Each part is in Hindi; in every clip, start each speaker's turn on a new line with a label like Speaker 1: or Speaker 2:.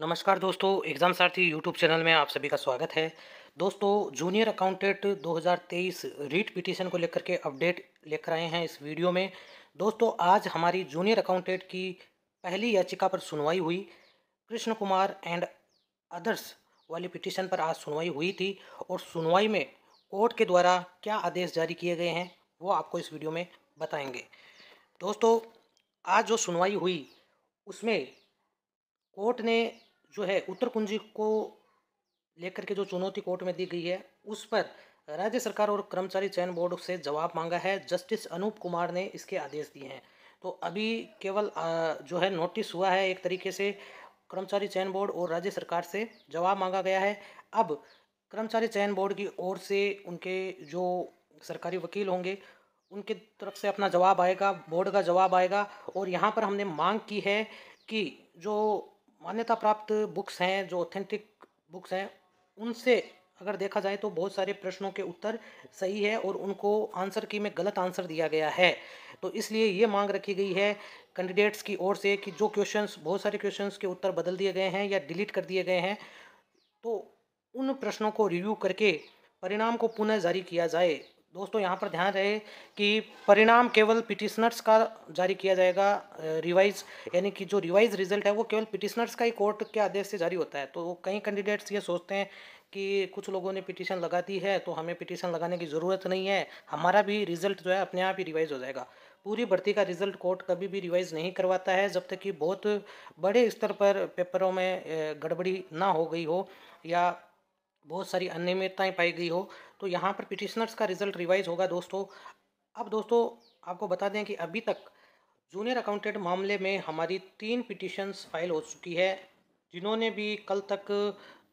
Speaker 1: नमस्कार दोस्तों एग्ज़ाम सारथी यूट्यूब चैनल में आप सभी का स्वागत है दोस्तों जूनियर अकाउंटेंट 2023 रीट पिटीशन को लेकर के अपडेट लेकर आए हैं इस वीडियो में दोस्तों आज हमारी जूनियर अकाउंटेंट की पहली याचिका पर सुनवाई हुई कृष्ण कुमार एंड अदर्स वाली पिटीशन पर आज सुनवाई हुई थी और सुनवाई में कोर्ट के द्वारा क्या आदेश जारी किए गए हैं वो आपको इस वीडियो में बताएंगे दोस्तों आज जो सुनवाई हुई उसमें कोर्ट ने जो है उत्तर कुंजी को लेकर के जो चुनौती कोर्ट में दी गई है उस पर राज्य सरकार और कर्मचारी चयन बोर्ड से जवाब मांगा है जस्टिस अनूप कुमार ने इसके आदेश दिए हैं तो अभी केवल जो है नोटिस हुआ है एक तरीके से कर्मचारी चयन बोर्ड और राज्य सरकार से जवाब मांगा गया है अब कर्मचारी चयन बोर्ड की ओर से उनके जो सरकारी वकील होंगे उनके तरफ से अपना जवाब आएगा बोर्ड का जवाब आएगा और यहाँ पर हमने मांग की है कि जो मान्यता प्राप्त बुक्स हैं जो ऑथेंटिक बुक्स हैं उनसे अगर देखा जाए तो बहुत सारे प्रश्नों के उत्तर सही है और उनको आंसर की में गलत आंसर दिया गया है तो इसलिए ये मांग रखी गई है कैंडिडेट्स की ओर से कि जो क्वेश्चंस बहुत सारे क्वेश्चंस के उत्तर बदल दिए गए हैं या डिलीट कर दिए गए हैं तो उन प्रश्नों को रिव्यू करके परिणाम को पुनः जारी किया जाए दोस्तों यहाँ पर ध्यान रहे कि परिणाम केवल पिटिशनर्स का जारी किया जाएगा रिवाइज यानी कि जो रिवाइज रिजल्ट है वो केवल पिटिशनर्स का ही कोर्ट के आदेश से जारी होता है तो कई कैंडिडेट्स ये सोचते हैं कि कुछ लोगों ने पिटीशन लगा दी है तो हमें पिटीशन लगाने की ज़रूरत नहीं है हमारा भी रिजल्ट जो है अपने आप ही रिवाइज हो जाएगा पूरी भर्ती का रिजल्ट कोर्ट कभी भी रिवाइज नहीं करवाता है जब तक कि बहुत बड़े स्तर पर पेपरों में गड़बड़ी ना हो गई हो या बहुत सारी अनियमितताएँ पाई गई हो तो यहाँ पर पिटिशनर्स का रिजल्ट रिवाइज होगा दोस्तों अब दोस्तों आपको बता दें कि अभी तक जूनियर अकाउंटेंट मामले में हमारी तीन पिटिशन्स फाइल हो चुकी है जिन्होंने भी कल तक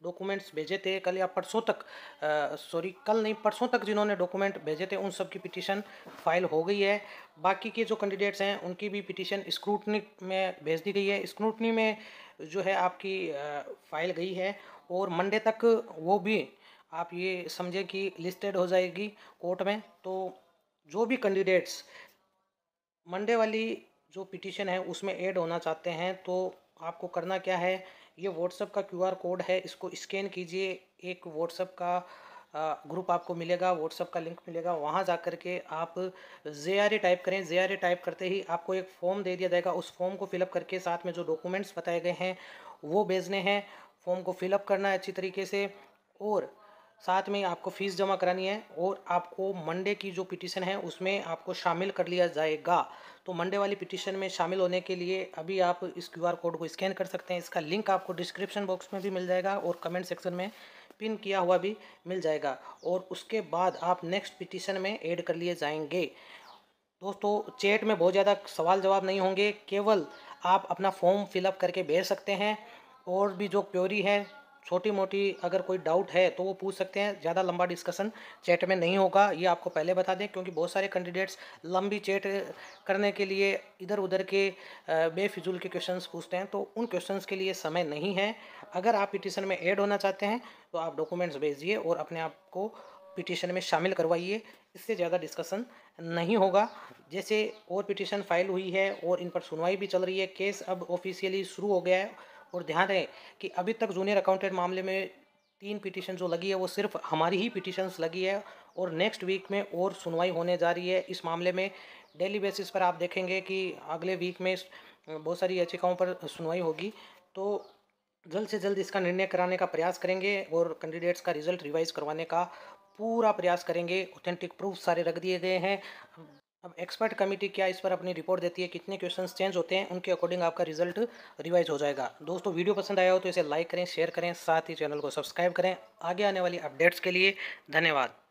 Speaker 1: डॉक्यूमेंट्स भेजे थे कल या परसों तक सॉरी कल नहीं परसों तक जिन्होंने डॉक्यूमेंट भेजे थे उन सब की पिटिशन फाइल हो गई है बाकी के जो कैंडिडेट्स हैं उनकी भी पिटिशन स्क्रूटनी में भेज दी गई है स्क्रूटनी में जो है आपकी फाइल गई है और मंडे तक वो भी आप ये समझें कि लिस्टेड हो जाएगी कोर्ट में तो जो भी कैंडिडेट्स मंडे वाली जो पिटीशन है उसमें ऐड होना चाहते हैं तो आपको करना क्या है ये व्हाट्सअप का क्यूआर कोड है इसको स्कैन कीजिए एक व्हाट्सअप का ग्रुप आपको मिलेगा व्हाट्सअप का लिंक मिलेगा वहाँ जा कर के आप जे आर ए टाइप करें जे आर ए टाइप करते ही आपको एक फॉर्म दे दिया जाएगा उस फॉर्म को फिलअप करके साथ में जो डॉक्यूमेंट्स बताए गए हैं वो भेजने हैं फॉर्म को फिलअप करना है अच्छी तरीके से और साथ में आपको फ़ीस जमा करानी है और आपको मंडे की जो पिटीशन है उसमें आपको शामिल कर लिया जाएगा तो मंडे वाली पिटीशन में शामिल होने के लिए अभी आप इस क्यू आर कोड को स्कैन कर सकते हैं इसका लिंक आपको डिस्क्रिप्शन बॉक्स में भी मिल जाएगा और कमेंट सेक्शन में पिन किया हुआ भी मिल जाएगा और उसके बाद आप नेक्स्ट पिटीशन में एड कर लिए जाएंगे दोस्तों चैट में बहुत ज़्यादा सवाल जवाब नहीं होंगे केवल आप अपना फॉर्म फिलअप करके भेज सकते हैं और भी जो क्योरी है छोटी मोटी अगर कोई डाउट है तो वो पूछ सकते हैं ज़्यादा लंबा डिस्कशन चैट में नहीं होगा ये आपको पहले बता दें क्योंकि बहुत सारे कैंडिडेट्स लंबी चैट करने के लिए इधर उधर के बेफिजूल के क्वेश्चंस पूछते हैं तो उन क्वेश्चंस के लिए समय नहीं है अगर आप पिटिशन में ऐड होना चाहते हैं तो आप डॉक्यूमेंट्स भेजिए और अपने आप को पिटिशन में शामिल करवाइए इससे ज़्यादा डिस्कशन नहीं होगा जैसे और पिटिशन फाइल हुई है और इन पर सुनवाई भी चल रही है केस अब ऑफिशियली शुरू हो गया है और ध्यान रहे कि अभी तक जूनियर अकाउंटेंट मामले में तीन पिटीशन जो लगी है वो सिर्फ हमारी ही पिटीशंस लगी है और नेक्स्ट वीक में और सुनवाई होने जा रही है इस मामले में डेली बेसिस पर आप देखेंगे कि अगले वीक में बहुत सारी याचिकाओं पर सुनवाई होगी तो जल्द से जल्द इसका निर्णय कराने का प्रयास करेंगे और कैंडिडेट्स का रिजल्ट रिवाइज करवाने का पूरा प्रयास करेंगे ऑथेंटिक प्रूफ सारे रख दिए गए हैं अब एक्सपर्ट कमेटी क्या इस पर अपनी रिपोर्ट देती है कितने क्वेश्चन चेंज होते हैं उनके अकॉर्डिंग आपका रिजल्ट रिवाइज हो जाएगा दोस्तों वीडियो पसंद आया हो तो इसे लाइक करें शेयर करें साथ ही चैनल को सब्सक्राइब करें आगे आने वाली अपडेट्स के लिए धन्यवाद